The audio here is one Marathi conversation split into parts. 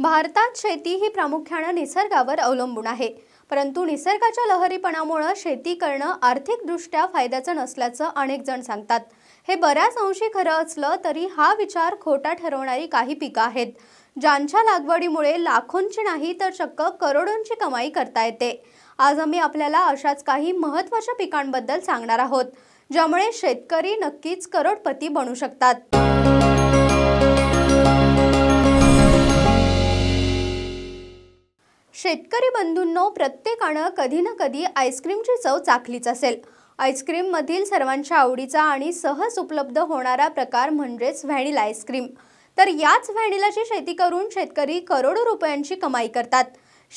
भारतात शेती ही प्रामुख्यानं निसर्गावर अवलंबून आहे परंतु निसर्गाच्या लहरीपणामुळं शेती करणं आर्थिकदृष्ट्या फायद्याचं नसल्याचं अनेक जण सांगतात हे बऱ्याच अंशी खरं असलं तरी हा विचार खोटा ठरवणारी काही पिकं आहेत ज्यांच्या लागवडीमुळे लाखोंची नाही तर चक्क करोडोंची कमाई करता येते आज आम्ही आपल्याला अशाच काही महत्त्वाच्या पिकांबद्दल सांगणार आहोत ज्यामुळे शेतकरी नक्कीच करोडपती बनू शकतात शेतकरी बंधूंनो प्रत्येकानं कधी ना कधी आईस्क्रीमची चव चाखलीच असेल आईस्क्रीममधील सर्वांच्या आवडीचा आणि सहज उपलब्ध होणारा प्रकार म्हणजेच व्हॅनिला आईस्क्रीम तर याच व्हॅनिलाची शेती करून शेतकरी करोडो रुपयांची कमाई करतात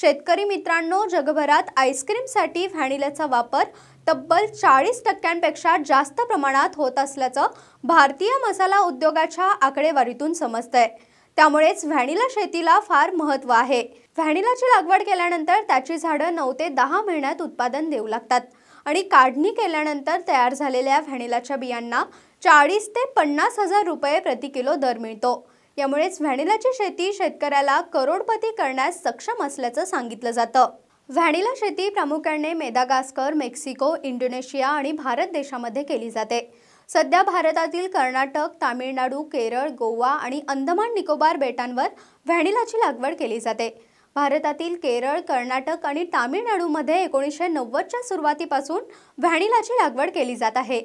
शेतकरी मित्रांनो जगभरात आईस्क्रीमसाठी व्हॅनिलाचा वापर तब्बल चाळीस टक्क्यांपेक्षा जास्त प्रमाणात होत असल्याचं भारतीय मसाला उद्योगाच्या आकडेवारीतून समजतंय त्यामुळेच व्हॅनिला शेतीला फार महत्त्व आहे व्हॅनिलाची लागवड केल्यानंतर त्याची झाडं नऊ ते दहा महिन्यात उत्पादन देऊ लागतात आणि काढणी केल्यानंतर तयार झालेल्या व्हॅनिलाच्या बियांना चाळीस ते पन्नास हजार रुपये प्रति किलो दर मिळतो यामुळेच व्हॅनिलाची शेती शेतकऱ्याला करोडपती करण्यास सक्षम असल्याचं सांगितलं जातं व्हॅनिला शेती प्रामुख्याने मेदागास्कर मेक्सिको इंडोनेशिया आणि भारत देशामध्ये केली जाते सध्या भारतातील कर्नाटक तामिळनाडू केरळ गोवा आणि अंदमान निकोबार बेटांवर व्हॅनिलाची लागवड केली जाते भारतातील केरळ कर्नाटक आणि तामिळनाडूमध्ये एकोणीसशे नव्वदच्या सुरुवातीपासून व्हॅनिलाची लागवड केली जात आहे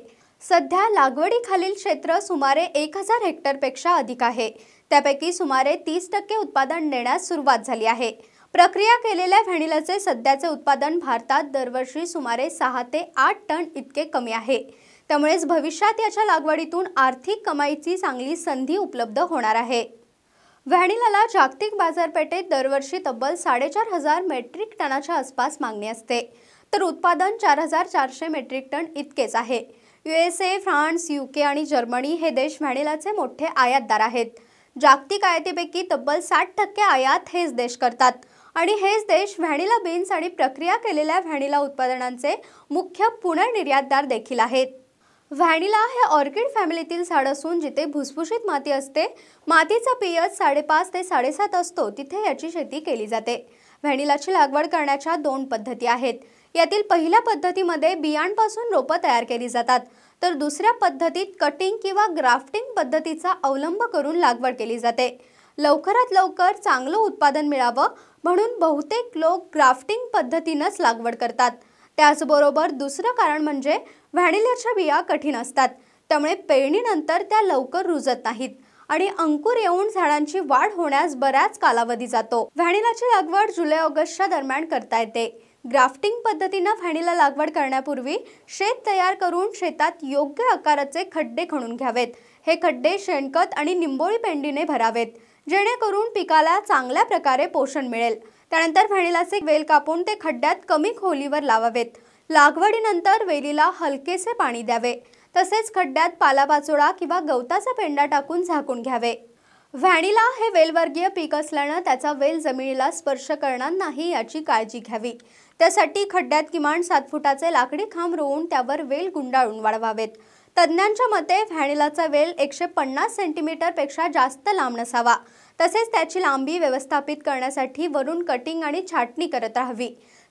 सध्या लागवडीखालील क्षेत्र सुमारे एक हजार हेक्टरपेक्षा अधिक आहे त्यापैकी सुमारे तीस टक्के उत्पादन देण्यास सुरुवात झाली आहे प्रक्रिया केलेल्या व्हॅनिलाचे सध्याचे उत्पादन भारतात दरवर्षी सुमारे सहा ते आठ टन इतके कमी आहे त्यामुळेच भविष्यात याच्या लागवडीतून आर्थिक कमाईची चांगली संधी उपलब्ध होणार आहे व्हॅनिलाला जागतिक बाजारपेठेत दरवर्षी तब्बल साडेचार हजार मेट्रिक टनाच्या आसपास मागणी असते तर उत्पादन चार हजार चारशे मेट्रिक टन इतकेच आहे S A France U K आणि जर्मनी हे देश व्हॅनिलाचे मोठे आयातदार आहेत जागतिक आयातीपैकी तब्बल साठ टक्के आयात हेच देश करतात आणि हेच देश व्हॅनिला बीन्स आणि प्रक्रिया केलेल्या व्हॅनिला उत्पादनांचे मुख्य पुनर्निर्यातदार देखील आहेत व्हॅनिला हे ऑर्किड फॅमिलीतील झाड असून जिथे भुसभुशीत माती असते मातीचा पीएच साडेपाच ते साडेसात असतो तिथे याची शेती केली जाते व्हॅनिलाची लागवड करण्याच्या दोन पद्धती आहेत यातील पहिल्या पद्धतीमध्ये बियाणपासून रोपं तयार केली जातात तर दुसऱ्या पद्धतीत कटिंग किंवा ग्राफ्टिंग पद्धतीचा अवलंब करून लागवड केली जाते लवकरात लवकर चांगलं उत्पादन मिळावं म्हणून बहुतेक लोक ग्राफ्टिंग पद्धतीनंच लागवड करतात त्याचबरोबर दुसरं कारण म्हणजे व्हॅनिलाच्या बिया कठीण असतात त्यामुळे पेरणीनंतर त्या लवकर रुजत नाहीत आणि अंकुर येऊन झाडांची वाढ होण्यास बऱ्याच कालावधी जातो व्हॅनिलाची लागवड जुलै ऑगस्टच्या दरम्यान करता येते ग्राफ्टिंग पद्धतीनं व्हॅनिला लागवड करण्यापूर्वी शेत तयार करून शेतात योग्य आकाराचे खड्डे खणून घ्यावेत हे खड्डे शेणखत आणि निंबोळी पेंडीने भरावेत जेणेकरून पिकाला चांगल्या प्रकारे पोषण मिळेल त्यानंतर व्हॅनिलाचे वेल कापून ते खड्ड्यात कमी खोलीवर लावावेत लागवडीनंतर वेलीला हलकेसे पाणी द्यावे तसेच खड्ड्यात पालापाचोळा किंवा गवताचा पेंडा टाकून झाकून घ्यावे व्हॅनिला हे वेलवर्गीय पीक असल्यानं त्याचा वेल जमिनीला स्पर्श करणार नाही याची काळजी घ्यावी त्यासाठी खड्ड्यात किमान सात फुटाचे लाकडी खांब रोवून त्यावर वेल गुंडाळून वाढवावेत तज्ज्ञांच्या मते व्हॅनिलाचा वेल एकशे पन्नास सेंटीमीटरपेक्षा जास्त लांब नसावा तसेच त्याची लांबी व्यवस्थापित करण्यासाठी वरून कटिंग आणि छाटणी करत राहावी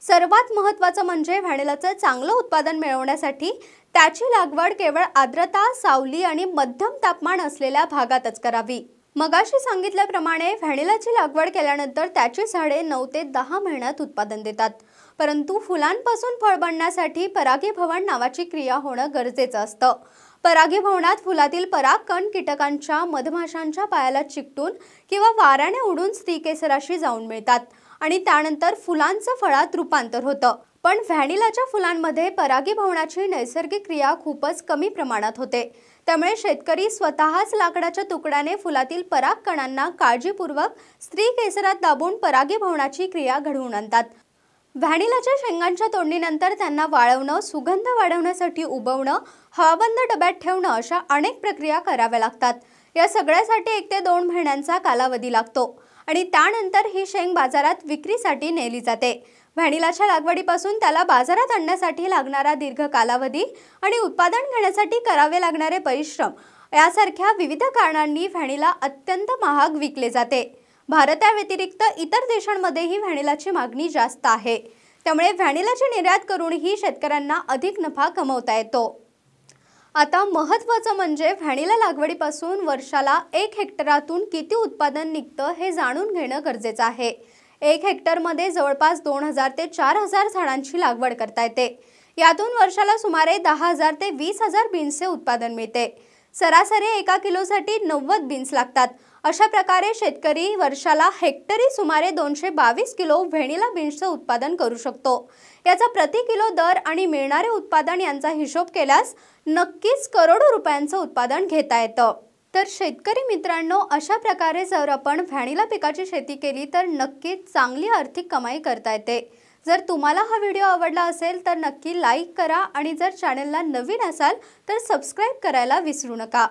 सर्वात महत्त्वाचं म्हणजे व्हॅनिलाचं चांगलं उत्पादन मिळवण्यासाठी त्याची लागवड केवळ आर्द्रता सावली आणि मध्यम तापमान असलेल्या भागातच करावी मगाशी सांगितल्याप्रमाणे व्हॅनिलाची लागवड केल्यानंतर त्याची झाडे नऊ ते दहा महिन्यात उत्पादन देतात परंतु फुलांपासून फळ बनण्यासाठी परागीभवन नावाची क्रिया होणं गरजेचं असतं परागीभवनात फुलातील परागकण कीटकांच्या मधमाशांच्या पायाला चिकटून किंवा वाऱ्याने उडून स्त्रीकेसराशी जाऊन मिळतात आणि त्यानंतर फुलांचं फळात रूपांतर होतं पण व्हॅनिलाच्या फुलांमध्ये परागीभवनाची नैसर्गिक क्रिया खूपच कमी प्रमाणात होते त्यामुळे शेतकरी स्वतःच लाकडाच्या तुकड्याने फुलातील परागकणांना काळजीपूर्वक स्त्री केसरात दाबून परागीभवनाची क्रिया घडवून आणतात व्हॅनिलाच्या शेंगांच्या तोडणीनंतर त्यांना वाळवणं सुगंध वाढवण्यासाठी उबवणं हवाबंद डब्यात ठेवणं अशा अनेक प्रक्रिया कराव्या लागतात या सगळ्यासाठी एक ते दोन महिन्यांचा कालावधी लागतो आणि त्यानंतर ही शेंग बाजारात विक्रीसाठी नेली जाते व्हॅनिलाच्या लागवडीपासून त्याला बाजारात आणण्यासाठी लागणारा दीर्घ कालावधी आणि उत्पादन घेण्यासाठी करावे लागणारे परिश्रम यासारख्या विविध कारणांनी व्हॅनिला अत्यंत महाग विकले जाते भारताव्यतिरिक्त इतर देशांमध्येही व्हॅनिलाची मागणी जास्त आहे त्यामुळे व्हॅनिलाची निर्यात करूनही शेतकऱ्यांना अधिक नफा कमवता येतो आता महत्त्वाचं म्हणजे व्हॅनिला लागवडीपासून वर्षाला एक हेक्टरातून किती उत्पादन निघतं हे जाणून घेणं गरजेचं आहे एक हेक्टरमध्ये जवळपास दोन हजार ते चार हजार झाडांची लागवड करता येते यातून वर्षाला सुमारे दहा हजार ते वीस हजार बीन्सचे उत्पादन मिळते सरासरी एका किलोसाठी नव्वद बीन्स लागतात अशा प्रकारे शेतकरी वर्षाला हेक्टरी सुमारे दोनशे बावीस किलो व्हॅनिला बीन्सचं उत्पादन करू शकतो याचा प्रति किलो दर आणि मिळणारे उत्पादन यांचा हिशोब केल्यास नक्कीच करोडो रुपयांचं उत्पादन घेता येतं तर शेतकरी मित्रांनो अशा प्रकारे जर आपण व्हॅनिला पिकाची शेती केली तर नक्कीच चांगली आर्थिक कमाई करता येते जर तुम्हाला हा व्हिडिओ आवडला असेल तर नक्की लाईक करा आणि जर चॅनलला नवीन असाल तर सबस्क्राईब करायला विसरू नका